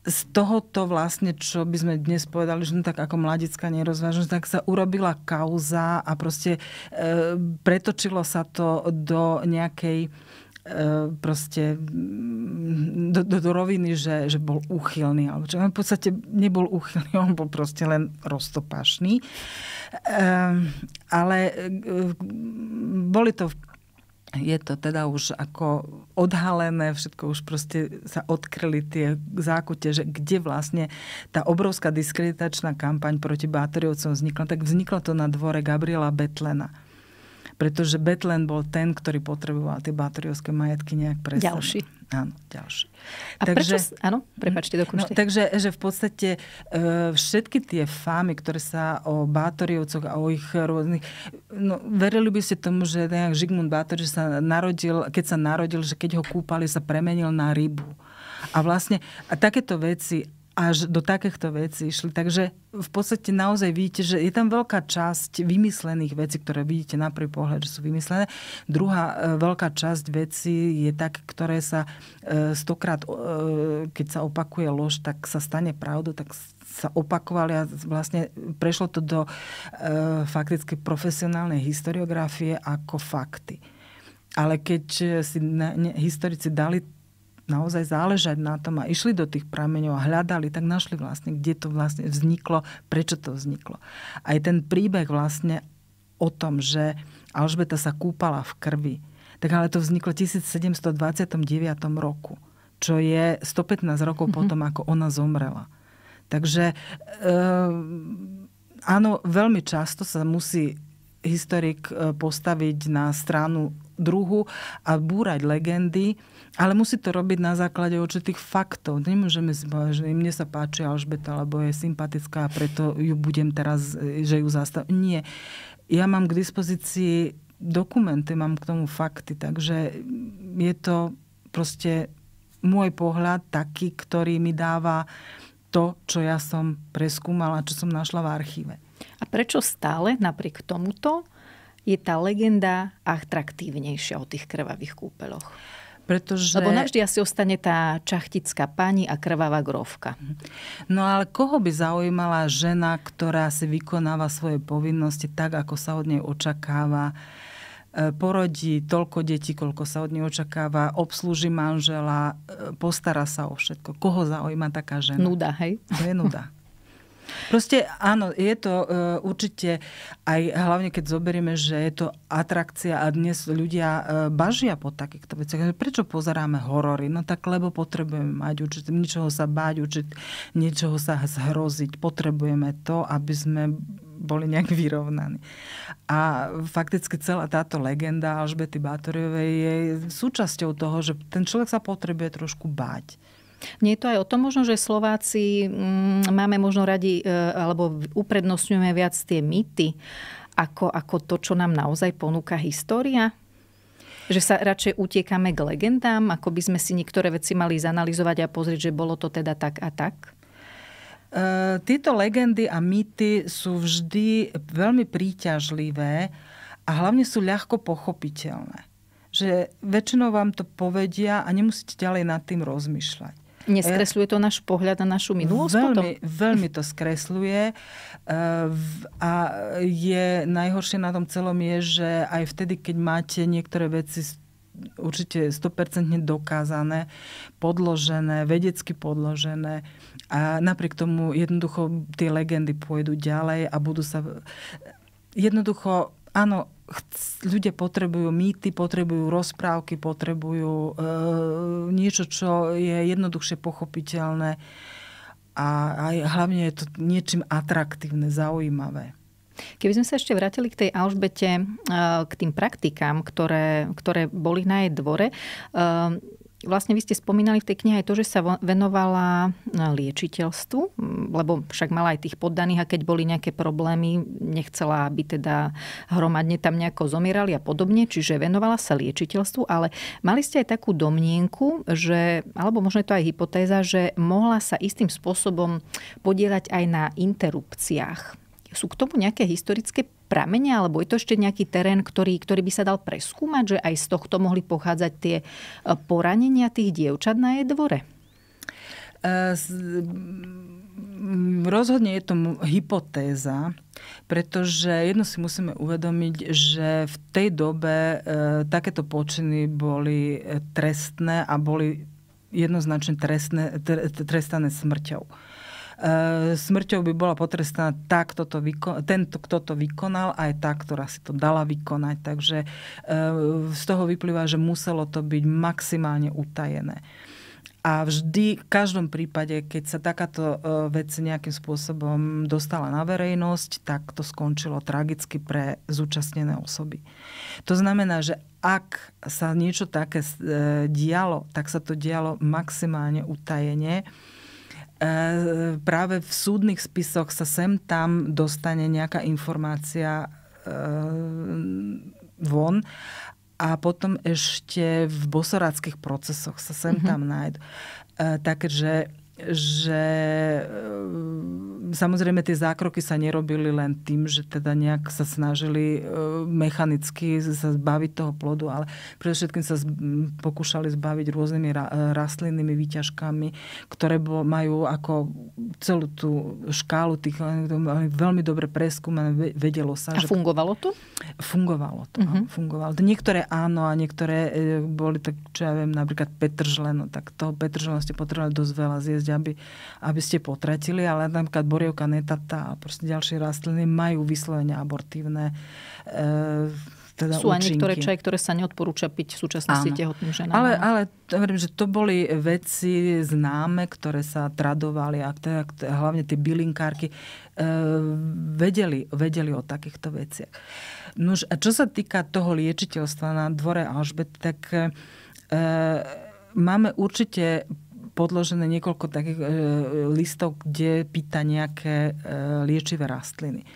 z tohoto vlastne, čo by sme dnes povedali, že no tak ako mladická nerozvážnosť, tak sa urobila kauza a proste e, pretočilo sa to do nejakej Eh, proste mm, do, do, do roviny, že, že bol úchylný. Alebo čo. On v podstate nebol úchylný, [LAUGHS] on bol proste len roztopašný. Eh, ale eh, boli to je to teda už ako odhalené, všetko už proste sa odkryli tie zákute, že kde vlastne tá obrovská diskreditačná kampaň proti Bátoriovcom vznikla, tak vznikla to na dvore Gabriela Betlena pretože Betlen bol ten, ktorý potreboval tie batériovské majetky nejak pre Ďalší. Áno, ďalší. A takže, prečo, áno, prepačte, hm? no, dokončte. No, takže že v podstate e, všetky tie fámy, ktoré sa o Bátoriovcoch a o ich rôznych... No, verili by ste tomu, že nejak Žigmund Bátor, že sa narodil, keď sa narodil, že keď ho kúpali, sa premenil na rybu. A vlastne a takéto veci až do takýchto vecí išli. Takže v podstate naozaj vidíte, že je tam veľká časť vymyslených vecí, ktoré vidíte na prvý pohľad, že sú vymyslené. Druhá e, veľká časť vecí je tak, ktoré sa e, stokrát, e, keď sa opakuje lož, tak sa stane pravdou, tak sa opakovali a vlastne prešlo to do e, fakticky profesionálnej historiografie ako fakty. Ale keď si historici dali naozaj záležať na tom a išli do tých prameňov a hľadali, tak našli vlastne, kde to vlastne vzniklo, prečo to vzniklo. Aj ten príbeh vlastne o tom, že Alžbeta sa kúpala v krvi, tak ale to vzniklo v 1729 roku, čo je 115 rokov mm-hmm. potom, ako ona zomrela. Takže e, áno, veľmi často sa musí historik eh, postaviť na stranu druhu a búrať legendy, ale musí to robiť na základe určitých faktov. Nemôžeme si povedať, že mne sa páči Alžbeta, alebo je sympatická a preto ju budem teraz, že ju zastavím. Nie. Ja mám k dispozícii dokumenty, mám k tomu fakty, takže je to proste môj pohľad taký, ktorý mi dáva to, čo ja som preskúmala, čo som našla v archíve. A prečo stále napriek tomuto je tá legenda atraktívnejšia o tých krvavých kúpeloch? Pretože... Lebo navždy asi ostane tá čachtická pani a krvavá grovka. No ale koho by zaujímala žena, ktorá si vykonáva svoje povinnosti tak, ako sa od nej očakáva, e, porodí toľko detí, koľko sa od nej očakáva, obslúži manžela, e, postará sa o všetko. Koho zaujíma taká žena? Nuda, hej? To je nuda. Proste áno, je to uh, určite aj hlavne, keď zoberieme, že je to atrakcia a dnes ľudia uh, bažia po takýchto veciach. Prečo pozeráme horory? No tak, lebo potrebujeme mať určite ničoho sa báť, určite niečoho sa zhroziť. Potrebujeme to, aby sme boli nejak vyrovnaní. A fakticky celá táto legenda Alžbety Bátoriovej je súčasťou toho, že ten človek sa potrebuje trošku báť. Nie je to aj o tom možno, že Slováci mm, máme možno radi e, alebo uprednostňujeme viac tie mýty ako, ako to, čo nám naozaj ponúka história? Že sa radšej utiekame k legendám, ako by sme si niektoré veci mali zanalizovať a pozrieť, že bolo to teda tak a tak? E, tieto legendy a mýty sú vždy veľmi príťažlivé a hlavne sú ľahko pochopiteľné. Že väčšinou vám to povedia a nemusíte ďalej nad tým rozmýšľať. Neskresľuje to náš pohľad na našu minulosť veľmi, potom? Veľmi to skresľuje e, a je najhoršie na tom celom je, že aj vtedy, keď máte niektoré veci určite 100% dokázané, podložené, vedecky podložené. A napriek tomu jednoducho tie legendy pôjdu ďalej a budú sa... Jednoducho áno, ľudia potrebujú mýty, potrebujú rozprávky, potrebujú e, niečo, čo je jednoduchšie pochopiteľné a a hlavne je to niečím atraktívne, zaujímavé. Keby sme sa ešte vrátili k tej Alžbete, e, k tým praktikám, ktoré, ktoré boli na jej dvore, e, Vlastne vy ste spomínali v tej knihe aj to, že sa venovala eh, liečiteľstvu, lebo však mala aj tých poddaných a keď boli nejaké problémy, nechcela, aby teda hromadne tam nejako zomierali a podobne, čiže venovala sa liečiteľstvu, ale mali ste aj takú domnienku, že, alebo možno je to aj hypotéza, že mohla sa istým spôsobom podielať aj na interrupciách sú k tomu nejaké historické pramene, alebo je to ešte nejaký terén, ktorý, ktorý by sa dal preskúmať, že aj z tohto mohli pochádzať tie e, poranenia tých dievčat na jej dvore? E, mm, rozhodne je to hypotéza, pretože jedno si musíme uvedomiť, že v tej dobe e, takéto počiny boli trestné a boli jednoznačne trestné, trestané smrťou. E, smrťou by bola potrestaná tá, kto to vyko- tento, kto to vykonal, aj tá, ktorá si to dala vykonať. Takže e, z toho vyplýva, že muselo to byť maximálne utajené. A vždy, v každom prípade, keď sa takáto e, vec nejakým spôsobom dostala na verejnosť, tak to skončilo tragicky pre zúčastnené osoby. To znamená, že ak sa niečo také dialo, tak sa to dialo maximálne utajene E, práve v súdnych spisoch sa sem tam dostane nejaká informácia e, von a potom ešte v bosoráckých procesoch sa sem mm-hmm. tam nájdú. E, takže že e, samozrejme tie zákroky sa nerobili len tým, že teda nejak sa snažili e, mechanicky sa zbaviť toho plodu, ale predovšetkým sa pokúšali zbaviť rôznymi rastlinnými výťažkami, ktoré majú ako celú tú škálu tých veľmi dobre preskúmané, vedelo sa. A že... fungovalo to? Fungovalo to. Uh-huh. Fungovalo. Niektoré áno a niektoré e, boli tak, čo ja viem, napríklad Petržleno, tak toho Petržleno ste potrebovali dosť veľa zjesť proste, aby, aby ste potratili, ale napríklad borievka netata a proste ďalšie rastliny majú vyslovene abortívne e, teda Sú účinky. aj niektoré čaje, ktoré sa neodporúča piť v súčasnosti Áno. tehotným ženám. Ale, ale verím, že to boli veci známe, ktoré sa tradovali a teda, hlavne tie bylinkárky e, vedeli, vedeli o takýchto veciach. Nož, a čo sa týka toho liečiteľstva na dvore Alžbet, tak e, e, máme určite podložené niekoľko takých e, listov, kde pýta nejaké e, liečivé rastliny.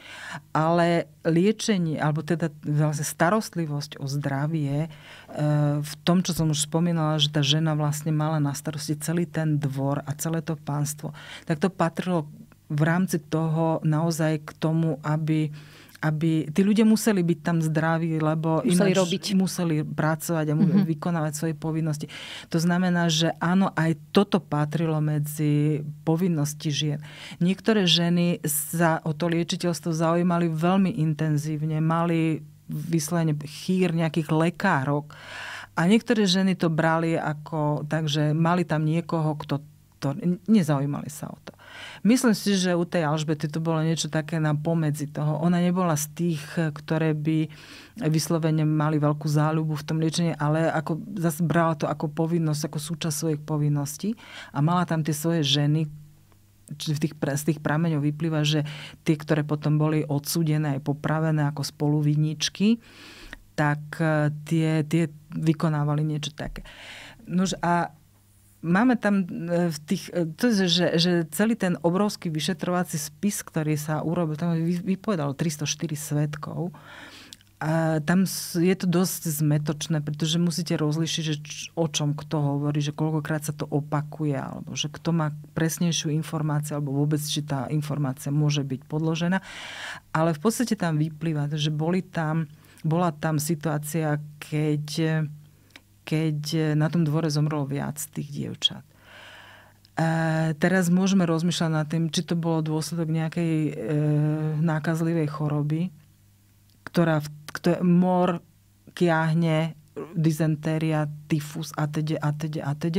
Ale liečenie, alebo teda vlastne starostlivosť o zdravie, e, v tom, čo som už spomínala, že tá žena vlastne mala na starosti celý ten dvor a celé to pánstvo, tak to patrilo v rámci toho naozaj k tomu, aby aby tí ľudia museli byť tam zdraví, lebo museli ináč robiť. museli pracovať a mm-hmm. vykonávať svoje povinnosti. To znamená, že áno, aj toto patrilo medzi povinnosti žien. Niektoré ženy sa o to liečiteľstvo zaujímali veľmi intenzívne, mali vyslovene chýr nejakých lekárok a niektoré ženy to brali ako, takže mali tam niekoho, kto to, nezaujímali sa o to. Myslím si, že u tej Alžbety to bolo niečo také na pomedzi toho. Ona nebola z tých, eh, ktoré by vyslovene mali veľkú záľubu v tom liečení, ale ako zase brala to ako povinnosť, ako súčasť svojich povinností a mala tam tie svoje ženy, v tých, z tých prameňov vyplýva, že tie, ktoré potom boli odsudené aj popravené ako spoluvinničky, tak eh, tie, tie vykonávali niečo také. Nož a máme tam e, v tých, e, to, že, že celý ten obrovský vyšetrovací spis, ktorý sa urobil, tam vypovedalo 304 svetkov, a tam je to dosť zmetočné, pretože musíte rozlišiť, že č, o čom kto hovorí, že koľkokrát sa to opakuje, alebo že kto má presnejšiu informáciu, alebo vôbec, či tá informácia môže byť podložená. Ale v podstate tam vyplýva, že boli tam, bola tam situácia, keď keď e, na tom dvore zomrlo viac tých dievčat. E, teraz môžeme rozmýšľať nad tým, či to bolo dôsledok nejakej e, nákazlivej choroby, ktorá, ktoré, mor kiahne, dysentéria, tyfus a teď a teď a teď.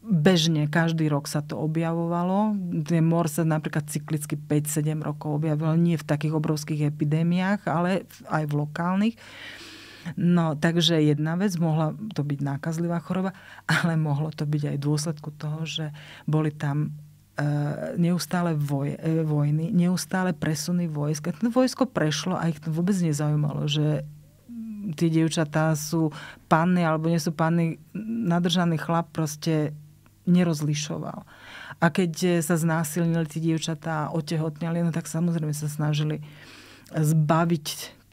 Bežne, každý rok sa to objavovalo. Ten mor sa napríklad cyklicky 5-7 rokov objavil, nie v takých obrovských epidémiách, ale aj v lokálnych. Uh, No takže jedna vec, mohla to byť nákazlivá choroba, ale mohlo to byť aj v dôsledku toho, že boli tam e, neustále e, vojny, neustále presuny vojsk. A vojsko prešlo a ich to vôbec nezaujímalo, že mm, tie dievčatá sú panny alebo nie sú panny, nadržaný chlap proste nerozlišoval. A keď e, sa znásilnili tie dievčatá a otehotneli, no tak samozrejme sa snažili zbaviť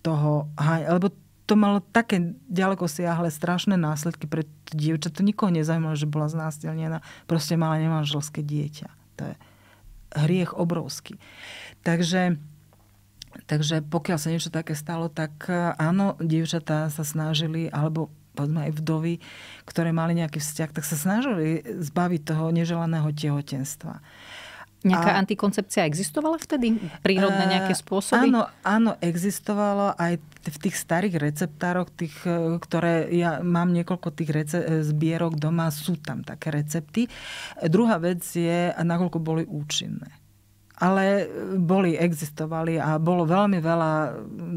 toho, lebo to malo také ďaleko siahle, strašné následky pre dievča. To nikoho nezaujímalo, že bola znásilnená. Proste mala nemanželské dieťa. To je hriech obrovský. Takže, takže pokiaľ sa niečo také stalo, tak e, áno, dievčatá sa snažili, alebo povedzme aj vdovy, ktoré mali nejaký vzťah, tak sa snažili zbaviť toho neželaného tehotenstva. Nejaká a... antikoncepcia existovala vtedy? Prírodné e, nejaké spôsoby? Áno, áno, existovalo aj v tých starých receptároch, tých, e, ktoré ja mám niekoľko tých rece- e, zbierok doma, sú tam také recepty. Druhá vec je, nakoľko boli účinné. Ale boli, existovali a bolo veľmi veľa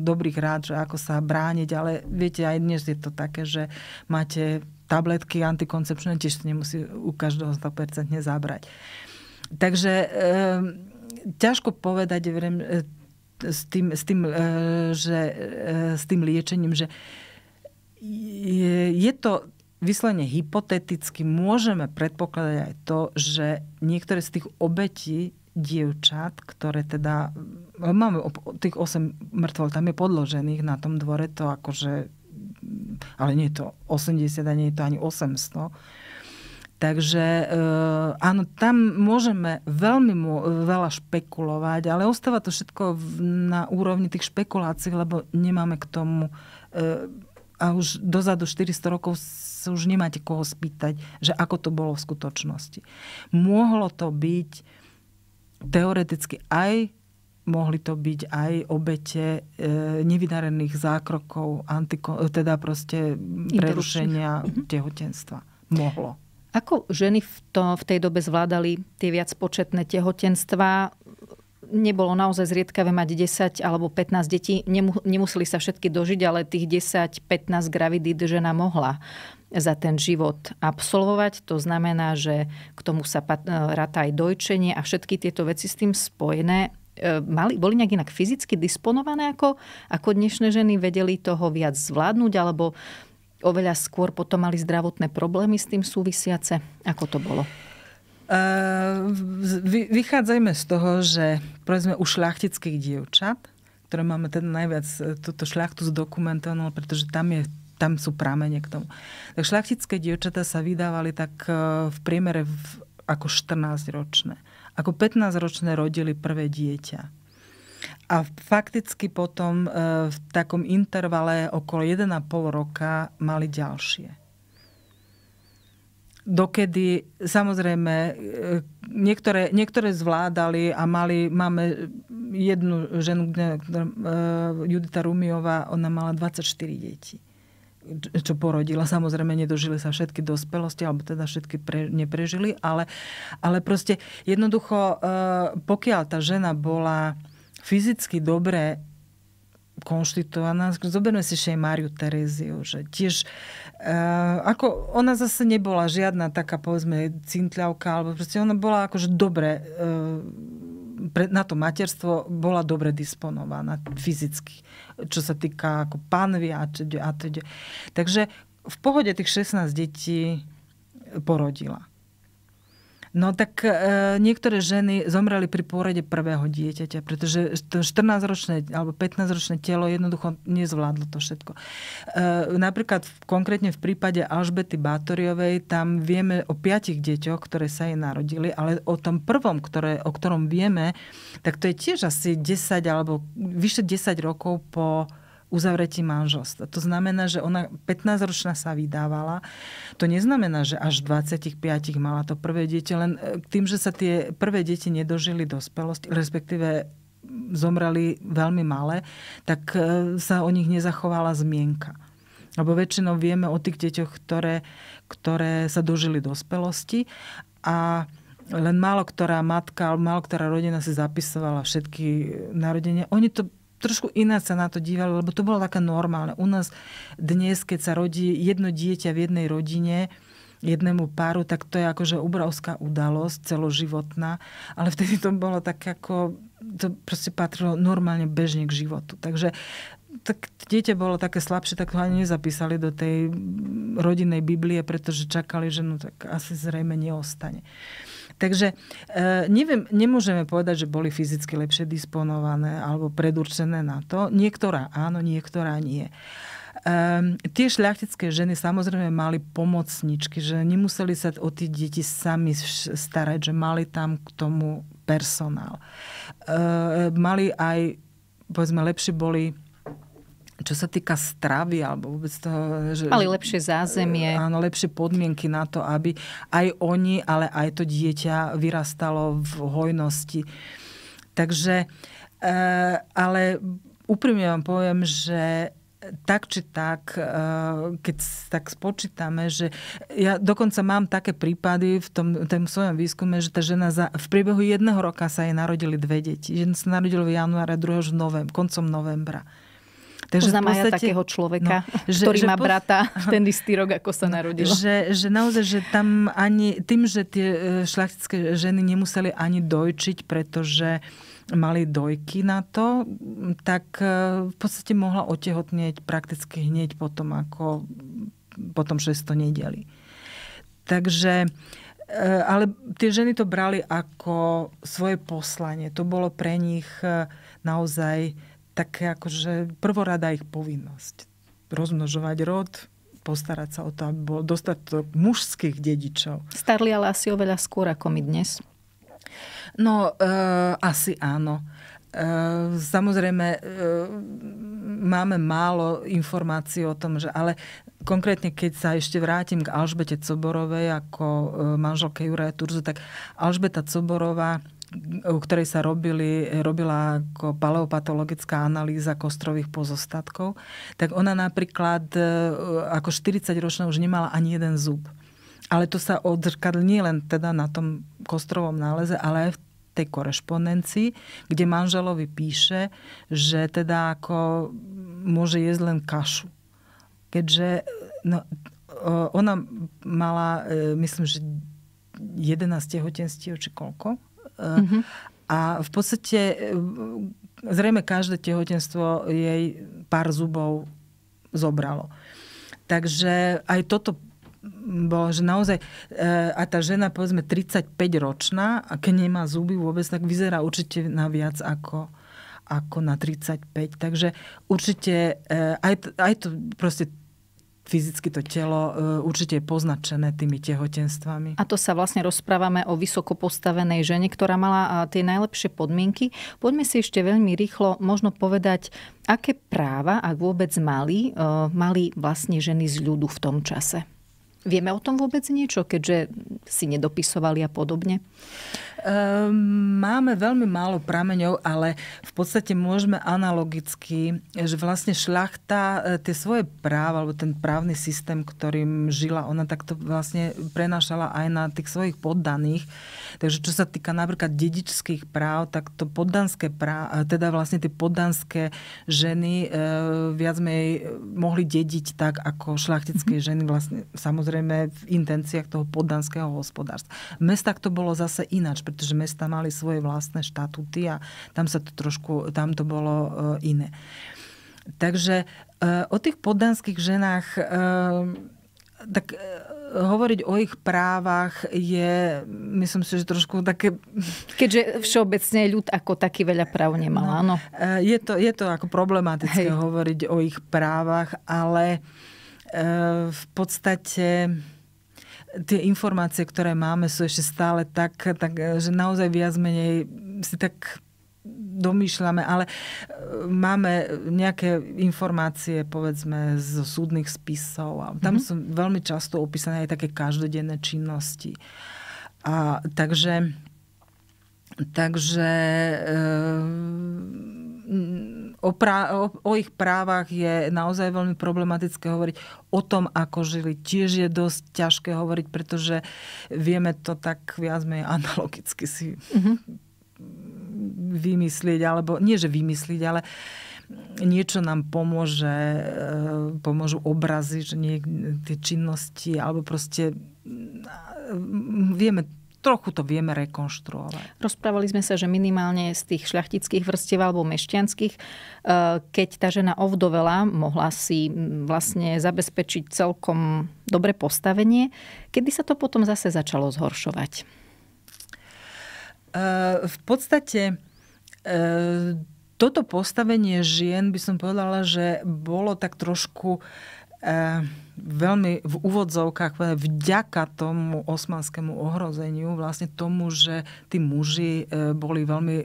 dobrých rád, že ako sa brániť, ale viete, aj dnes je to také, že máte tabletky antikoncepčné, tiež nemusí u každého 100% zabrať. Takže ehm, ťažko povedať e, s tým, s tým, e, že, e, s tým liečením, že je, je to vyslovene hypoteticky, môžeme predpokladať aj to, že niektoré z tých obetí dievčat, ktoré teda... E, máme tých 8 mŕtvol, tam je podložených na tom dvore, to akože... Ale nie je to 80 a nie je to ani 800 Takže eh, áno, tam môžeme veľmi veľa špekulovať, ale ostáva to všetko na úrovni tých špekulácií, lebo nemáme k tomu eh, a už dozadu 400 rokov sa už nemáte koho spýtať, že ako to bolo v skutočnosti. Mohlo to byť teoreticky aj mohli to byť aj obete e, nevydarených zákrokov, antiko, teda proste prerušenia mhm. tehotenstva. Mohlo. Ako ženy v, to, v tej dobe zvládali tie viac početné tehotenstvá? Nebolo naozaj zriedkavé mať 10 alebo 15 detí. Nemuseli sa všetky dožiť, ale tých 10-15 gravidít žena mohla za ten život absolvovať. To znamená, že k tomu sa e, ráta aj dojčenie a všetky tieto veci s tým spojené e, mali, boli nejak inak fyzicky disponované ako, ako dnešné ženy, vedeli toho viac zvládnuť, alebo oveľa skôr potom mali zdravotné problémy s tým súvisiace? Ako to bolo? Ehm, vychádzajme z toho, že povedzme u šľachtických dievčat, ktoré máme teda najviac e, túto šľachtu zdokumentovanú, no, pretože tam je tam sú pramene k tomu. Tak šľachtické dievčata sa vydávali tak e, v priemere v, ako 14-ročné. Ako 15-ročné rodili prvé dieťa. A fakticky potom e, v takom intervale okolo 1,5 roka mali ďalšie. Dokedy, samozrejme, e, niektoré, niektoré zvládali a mali, máme jednu ženu, e, Judita Rumiová, ona mala 24 deti. čo porodila. Samozrejme, nedožili sa všetky dospelosti, alebo teda všetky pre, neprežili, ale, ale proste jednoducho, pokiaľ tá žena bola fyzicky dobre konštituovaná. Zoberme si ešte aj Máriu Tereziu, že tiež e, ako ona zase nebola žiadna taká povedzme cintľavka, alebo proste ona bola akože dobre e, pre, na to materstvo bola dobre disponovaná fyzicky, čo sa týka ako panvy a teď. Teda, teda. Takže v pohode tých 16 detí porodila. No tak e, niektoré ženy zomreli pri pôrode prvého dieťaťa, pretože 14-ročné alebo 15-ročné telo jednoducho nezvládlo to všetko. E, napríklad v, konkrétne v prípade Alžbety Bátoriovej, tam vieme o piatich deťoch, ktoré sa jej narodili, ale o tom prvom, ktoré, o ktorom vieme, tak to je tiež asi 10 alebo vyše 10 rokov po uzavretí manželstva. To znamená, že ona 15-ročná sa vydávala. To neznamená, že až 25 mala to prvé dieťa, len e, tým, že sa tie prvé deti nedožili dospelosti, respektíve zomrali veľmi malé, tak e, sa o nich nezachovala zmienka. Lebo väčšinou vieme o tých deťoch, ktoré, ktoré sa dožili dospelosti a len málo ktorá matka alebo málo ktorá rodina si zapisovala všetky narodenia. Oni to trošku iná sa na to dívali, lebo to bolo také normálne. U nás dnes, keď sa rodí jedno dieťa v jednej rodine, jednému páru, tak to je akože obrovská udalosť, celoživotná. Ale vtedy to bolo tak ako, to proste patrilo normálne bežne k životu. Takže tak dieťa bolo také slabšie, tak to ani nezapísali do tej rodinnej Biblie, pretože čakali, že no tak asi zrejme neostane. Takže e, neviem, nemôžeme povedať, že boli fyzicky lepšie disponované alebo predurčené na to. Niektorá áno, niektorá nie. Um, tie šľachtické ženy samozrejme mali pomocničky, že nemuseli sa o tie deti sami starať, že mali tam k tomu personál. Uh, mali aj, povedzme, lepšie boli čo sa týka stravy alebo vôbec toho... Že, Mali lepšie zázemie. Eh, áno, lepšie podmienky na to, aby aj oni, ale aj to dieťa vyrastalo v hojnosti. Takže, eh, ale úprimne vám poviem, že tak či tak, eh, keď tak spočítame, že ja dokonca mám také prípady v tom, tom svojom výskume, že tá žena za, v priebehu jedného roka sa jej narodili dve deti. Jedno sa narodilo v januári, druhého v novem, koncom novembra. Takže Poznám podstate, aj takého človeka, no, [LAUGHS] že, ktorý že má po... brata ten istý rok, ako sa narodil. Že, že naozaj, že tam ani tým, že tie e, šlachtické ženy nemuseli ani dojčiť, pretože mali dojky na to, tak e, v podstate mohla otehotnieť prakticky hneď potom, ako potom 600 nedeli. Takže e, ale tie ženy to brali ako svoje poslanie. To bolo pre nich naozaj také akože prvorada ich povinnosť. Rozmnožovať rod, postarať sa o to, aby bol dostatok mužských dedičov. Starli ale asi oveľa skôr ako my dnes. No, e, asi áno. E, samozrejme, e, máme málo informácií o tom, že ale konkrétne keď sa ešte vrátim k Alžbete Coborovej ako e, manželke Juraja Turzu, tak Alžbeta Coborová u ktorej sa robili, robila ako paleopatologická analýza kostrových pozostatkov, tak ona napríklad e, ako 40-ročná už nemala ani jeden zub. Ale to sa odzrkadl nie len teda na tom kostrovom náleze, ale aj v tej korešpondencii, kde manželovi píše, že teda ako môže jesť len kašu. Keďže no, e, ona mala, e, myslím, že 11 tehotenstiev či koľko. Mm-hmm. A v podstate e, zrejme každé tehotenstvo jej pár zubov zobralo. Takže aj toto bolo, že naozaj e, a tá žena povedzme 35 ročná a keď nemá zuby vôbec, tak vyzerá určite na viac ako ako na 35. Takže určite e, aj, aj to proste fyzicky to telo e, určite je poznačené tými tehotenstvami. A to sa vlastne rozprávame o vysoko postavenej žene, ktorá mala e, tie najlepšie podmienky. Poďme si ešte veľmi rýchlo možno povedať, aké práva, ak vôbec mali, e, mali vlastne ženy z ľudu v tom čase. Vieme o tom vôbec niečo, keďže si nedopisovali a podobne? Ehm, máme veľmi málo prameňov, ale v podstate môžeme analogicky, že vlastne šľachta e, tie svoje práva, alebo ten právny systém, ktorým žila, ona takto vlastne prenášala aj na tých svojich poddaných. Takže čo sa týka napríklad dedičských práv, tak to poddanské práv, e, teda vlastne tie poddanské ženy e, viac menej mohli dediť tak, ako šľachtické mhm. ženy vlastne samozrejme v intenciách toho poddanského hospodárstva. V mestách to bolo zase ináč, pretože mesta mali svoje vlastné štatúty a tam sa to trošku, tam to bolo e, iné. Takže e, o tých poddanských ženách e, tak hovoriť o ich právach je, myslím si, že trošku také... Keďže všeobecne ľud ako taký veľa práv nemal, no, áno. Je to, je to ako problematické Hej. hovoriť o ich právach, ale v podstate tie informácie, ktoré máme, sú ešte stále tak, tak eh, že naozaj viac menej si tak domýšľame, ale eh, máme nejaké informácie, povedzme, z súdnych spisov. A tam mm-hmm. sú veľmi často opísané aj také každodenné činnosti. A takže, takže e, o, prá- o, o ich právach je naozaj veľmi problematické hovoriť. O tom, ako žili, tiež je dosť ťažké hovoriť, pretože vieme to tak viac menej analogicky si mm-hmm. vymyslieť, alebo nie, že vymyslieť, ale niečo nám pomôže, e, pomôžu obrazy, že nie, tie činnosti, alebo proste vieme trochu to vieme rekonštruovať. Rozprávali sme sa, že minimálne z tých šľachtických vrstiev alebo mešťanských, eh, keď tá žena ovdovela, mohla si mm, vlastne zabezpečiť celkom dobre postavenie. Kedy sa to potom zase začalo zhoršovať? Eh, v podstate eh, toto postavenie žien by som povedala, že bolo tak trošku veľmi v úvodzovkách vďaka tomu osmanskému ohrozeniu, vlastne tomu, že tí muži e, boli veľmi e,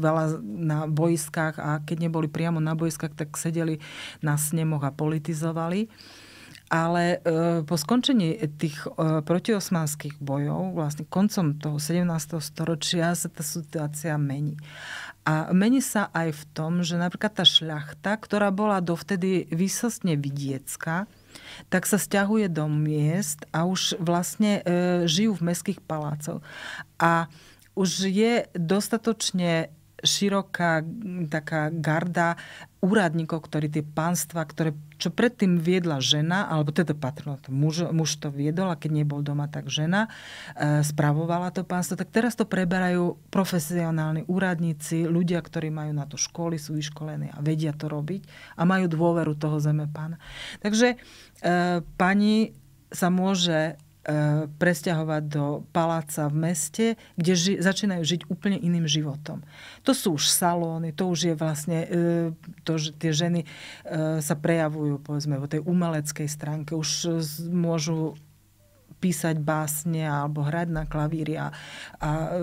veľa na bojskách a keď neboli priamo na bojskách, tak sedeli na snemoch a politizovali. Ale e, po skončení tých protiosmanských bojov, vlastne koncom toho 17. storočia sa tá situácia mení. A mení sa aj v tom, že napríklad tá šľachta, ktorá bola dovtedy výsostne vidiecká, tak sa stiahuje do miest a už vlastne e, žijú v mestských palácoch. A už je dostatočne široká taká garda úradníkov, ktorí tie pánstva, ktoré, čo predtým viedla žena, alebo teda patrilo no, to, muž, muž to viedol a keď nebol doma, tak žena e, spravovala to pánstvo, tak teraz to preberajú profesionálni úradníci, ľudia, ktorí majú na to školy, sú vyškolení a vedia to robiť a majú dôveru toho zeme pána. Takže e, pani sa môže E, presťahovať do paláca v meste, kde ži- začínajú žiť úplne iným životom. To sú už salóny, to už je vlastne e, to, že tie ženy e, sa prejavujú povedzme vo tej umeleckej stránke, už môžu písať básne alebo hrať na klavíri a, a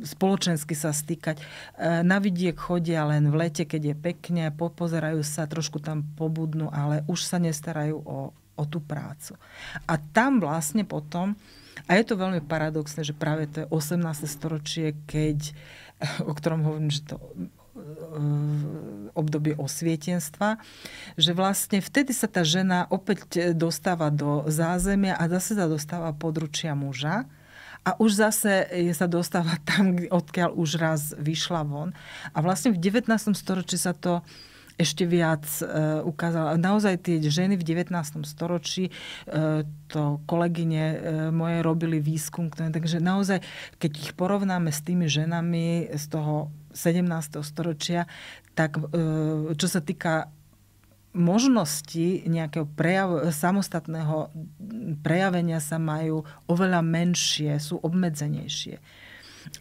spoločensky sa stýkať. Na vidiek chodia len v lete, keď je pekne, pozerajú sa, trošku tam pobudnú, ale už sa nestarajú o o tú prácu. A tam vlastne potom, a je to veľmi paradoxné, že práve to je 18. storočie, keď, eh, o ktorom hovorím, že to eh, obdobie osvietenstva, že vlastne vtedy sa tá žena opäť eh, dostáva do zázemia a zase sa dostáva područia muža a už zase sa dostáva [LAUGHS] tam, odkiaľ už raz vyšla von. A vlastne v 19. storočí sa to uh, ešte viac e, ukázala. Naozaj tie ženy v 19. storočí, e, to kolegyne e, moje robili výskum, takže naozaj, keď ich porovnáme s tými ženami z toho 17. storočia, tak e, čo sa týka možnosti nejakého prejav, samostatného prejavenia sa majú oveľa menšie, sú obmedzenejšie.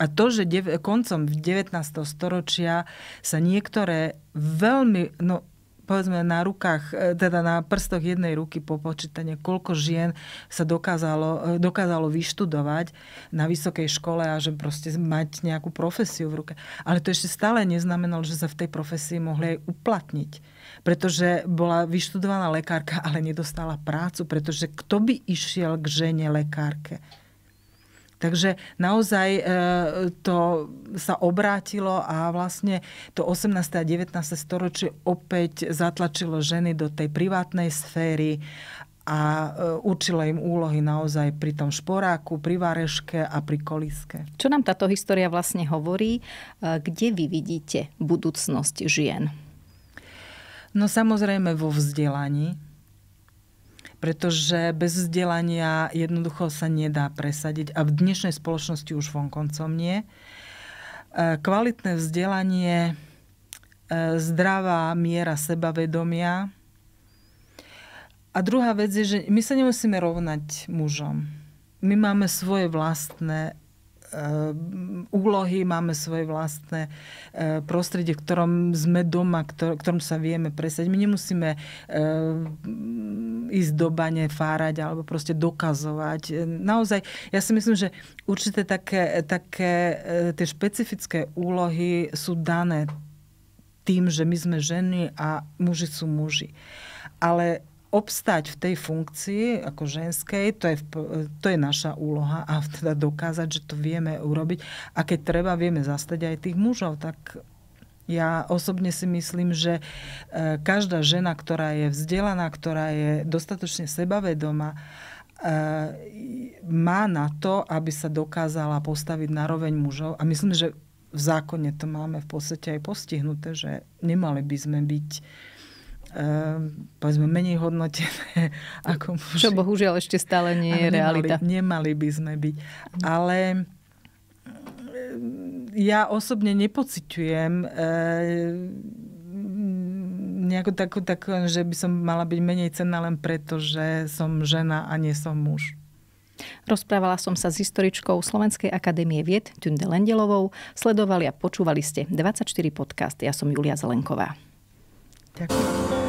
A to, že dev- koncom 19. storočia sa niektoré veľmi, no povedzme na rukách, e, teda na prstoch jednej ruky po počítanie, koľko žien sa dokázalo, e, dokázalo vyštudovať na vysokej škole a že proste mať nejakú profesiu v ruke. Ale to ešte stále neznamenalo, že sa v tej profesii mohli aj uplatniť. Pretože bola vyštudovaná lekárka, ale nedostala prácu, pretože kto by išiel k žene lekárke? Takže naozaj e, to sa obrátilo a vlastne to 18. a 19. storočie opäť zatlačilo ženy do tej privátnej sféry a e, učilo im úlohy naozaj pri tom šporáku, pri vareške a pri koliske. Čo nám táto história vlastne hovorí? E, kde vy vidíte budúcnosť žien? No samozrejme vo vzdelaní, pretože bez vzdelania jednoducho sa nedá presadiť a v dnešnej spoločnosti už vonkoncom nie. E, kvalitné vzdelanie, e, zdravá miera sebavedomia. A druhá vec je, že my sa nemusíme rovnať mužom. My máme svoje vlastné Eh, úlohy, máme svoje vlastné eh, prostredie, v ktorom sme doma, v ktorom sa vieme presať. My nemusíme eh, ísť do bane, fárať alebo proste dokazovať. Naozaj, ja si myslím, že určité také, také tie špecifické úlohy sú dané tým, že my sme ženy a muži sú muži. Ale obstať v tej funkcii ako ženskej, to je, to je naša úloha a teda dokázať, že to vieme urobiť. A keď treba, vieme zastať aj tých mužov, tak ja osobne si myslím, že eh, každá žena, ktorá je vzdelaná, ktorá je dostatočne sebavedomá, eh, má na to, aby sa dokázala postaviť na roveň mužov. A myslím, že v zákone to máme v podstate aj postihnuté, že nemali by sme byť Ehm, povedzme, menej hodnotené [LAUGHS] ako Čo bohužiaľ ešte stále nie je realita. Nemali, by sme byť. Mhm. Ale ehm, ja osobne nepociťujem ehm, nejakú takú, takú, že by som mala byť menej cenná len preto, že som žena a nie som muž. Rozprávala som sa s historičkou Slovenskej akadémie vied Tunde Lendelovou. Sledovali a počúvali ste 24 podcast. Ja som Julia Zelenková. Ďakujem.